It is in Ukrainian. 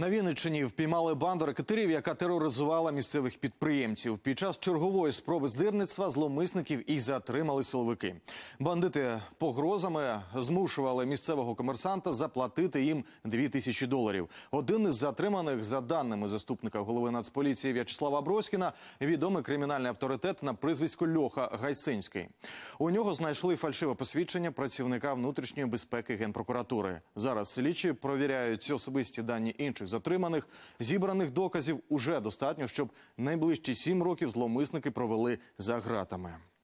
На Вінниччині впіймали банду ракетирів, яка тероризувала місцевих підприємців. Під час чергової спроби здирництва зломисників і затримали силовики. Бандити погрозами змушували місцевого комерсанта заплатити їм 2 тисячі доларів. Один із затриманих, за даними заступника голови нацполіції В'ячеслава Броськіна, відомий кримінальний авторитет на прізвисько Льоха Гайсинський. У нього знайшли фальшиве посвідчення працівника внутрішньої безпеки генпрокуратури. Зараз слідчі провіряють особисті дані інших затриманих, зібраних доказів уже достатньо, щоб найближчі сім років зловмисники провели за гратами.